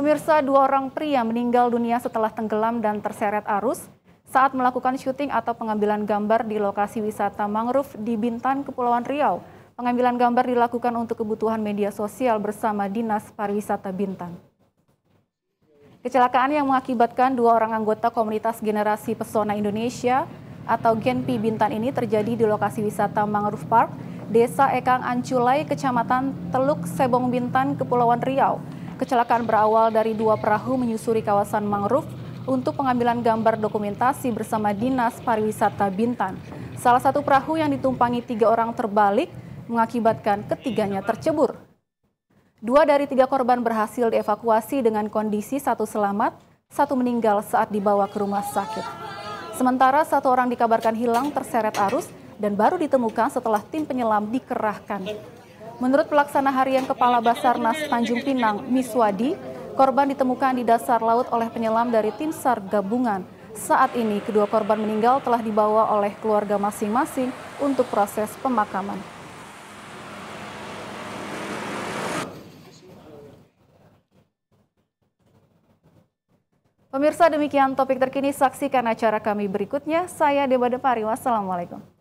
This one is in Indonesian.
Pemirsa, dua orang pria meninggal dunia setelah tenggelam dan terseret arus saat melakukan syuting atau pengambilan gambar di lokasi wisata mangrove di Bintan, Kepulauan Riau. Pengambilan gambar dilakukan untuk kebutuhan media sosial bersama Dinas Pariwisata Bintan. Kecelakaan yang mengakibatkan dua orang anggota komunitas generasi pesona Indonesia atau Genpi Bintan ini terjadi di lokasi wisata Mangrove Park, Desa Ekang Anculai, Kecamatan Teluk Sebong Bintan, Kepulauan Riau. Kecelakaan berawal dari dua perahu menyusuri kawasan mangrove untuk pengambilan gambar dokumentasi bersama Dinas Pariwisata Bintan. Salah satu perahu yang ditumpangi tiga orang terbalik mengakibatkan ketiganya tercebur. Dua dari tiga korban berhasil dievakuasi dengan kondisi satu selamat, satu meninggal saat dibawa ke rumah sakit. Sementara satu orang dikabarkan hilang terseret arus dan baru ditemukan setelah tim penyelam dikerahkan. Menurut pelaksana harian Kepala Basarnas Tanjung Pinang, Miswadi, korban ditemukan di dasar laut oleh penyelam dari tim SAR gabungan. Saat ini kedua korban meninggal telah dibawa oleh keluarga masing-masing untuk proses pemakaman. Pemirsa demikian topik terkini saksikan acara kami berikutnya. Saya Deba Depari, wassalamualaikum.